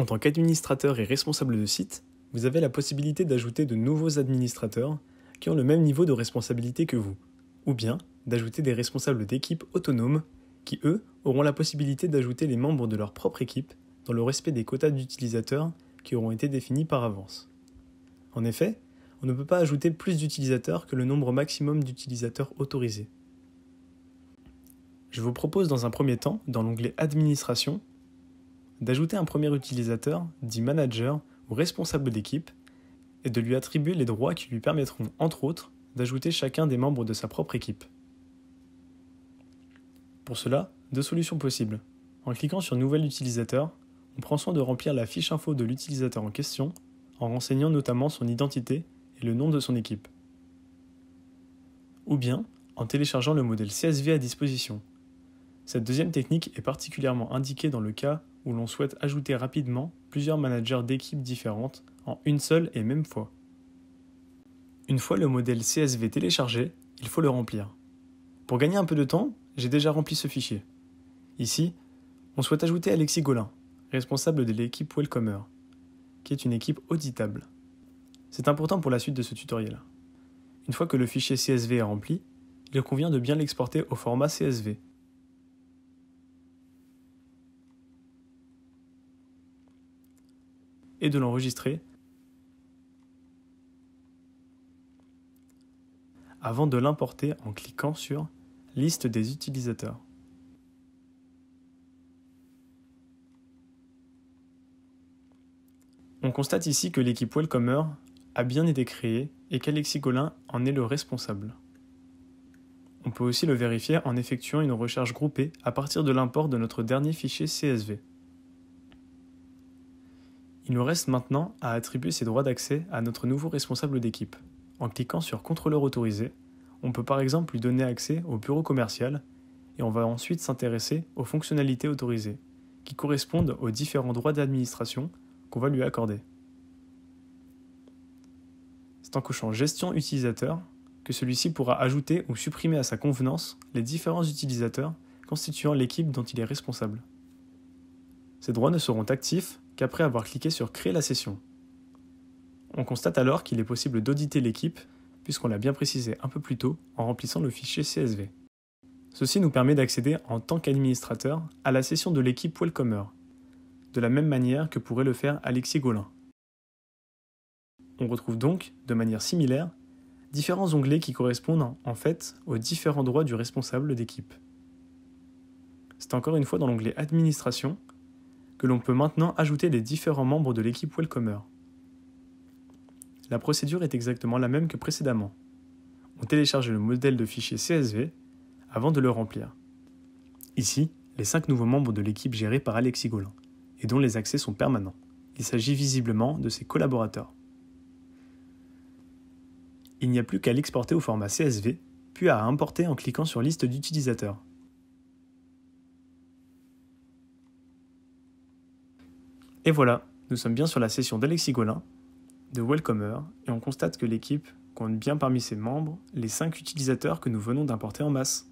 En tant qu'administrateur et responsable de site, vous avez la possibilité d'ajouter de nouveaux administrateurs qui ont le même niveau de responsabilité que vous, ou bien d'ajouter des responsables d'équipe autonomes qui, eux, auront la possibilité d'ajouter les membres de leur propre équipe dans le respect des quotas d'utilisateurs qui auront été définis par avance. En effet, on ne peut pas ajouter plus d'utilisateurs que le nombre maximum d'utilisateurs autorisés. Je vous propose dans un premier temps, dans l'onglet Administration, d'ajouter un premier utilisateur, dit manager ou responsable d'équipe, et de lui attribuer les droits qui lui permettront, entre autres, d'ajouter chacun des membres de sa propre équipe. Pour cela, deux solutions possibles. En cliquant sur Nouvel utilisateur, on prend soin de remplir la fiche info de l'utilisateur en question, en renseignant notamment son identité et le nom de son équipe. Ou bien en téléchargeant le modèle CSV à disposition. Cette deuxième technique est particulièrement indiquée dans le cas où l'on souhaite ajouter rapidement plusieurs managers d'équipes différentes en une seule et même fois. Une fois le modèle CSV téléchargé, il faut le remplir. Pour gagner un peu de temps, j'ai déjà rempli ce fichier. Ici, on souhaite ajouter Alexis Golin, responsable de l'équipe Welcomer, qui est une équipe auditable. C'est important pour la suite de ce tutoriel. Une fois que le fichier CSV est rempli, il convient de bien l'exporter au format CSV et de l'enregistrer avant de l'importer en cliquant sur Liste des utilisateurs. On constate ici que l'équipe Wellcomer a bien été créée et qu'Alexis Golin en est le responsable. On peut aussi le vérifier en effectuant une recherche groupée à partir de l'import de notre dernier fichier CSV. Il nous reste maintenant à attribuer ces droits d'accès à notre nouveau responsable d'équipe. En cliquant sur Contrôleur autorisé, on peut par exemple lui donner accès au bureau commercial et on va ensuite s'intéresser aux fonctionnalités autorisées, qui correspondent aux différents droits d'administration qu'on va lui accorder. C'est en cochant Gestion utilisateur que celui-ci pourra ajouter ou supprimer à sa convenance les différents utilisateurs constituant l'équipe dont il est responsable. Ces droits ne seront actifs qu'après avoir cliqué sur Créer la session. On constate alors qu'il est possible d'auditer l'équipe, puisqu'on l'a bien précisé un peu plus tôt en remplissant le fichier CSV. Ceci nous permet d'accéder en tant qu'administrateur à la session de l'équipe Welcomer, de la même manière que pourrait le faire Alexis Gaulin. On retrouve donc, de manière similaire, différents onglets qui correspondent en fait aux différents droits du responsable d'équipe. C'est encore une fois dans l'onglet Administration que l'on peut maintenant ajouter les différents membres de l'équipe Welcomer. La procédure est exactement la même que précédemment. On télécharge le modèle de fichier CSV avant de le remplir. Ici, les 5 nouveaux membres de l'équipe gérés par Alexis Golin et dont les accès sont permanents. Il s'agit visiblement de ses collaborateurs. Il n'y a plus qu'à l'exporter au format CSV, puis à importer en cliquant sur Liste d'utilisateurs. Et voilà, nous sommes bien sur la session d'Alexis Golin, de Welcomer, et on constate que l'équipe compte bien parmi ses membres les 5 utilisateurs que nous venons d'importer en masse.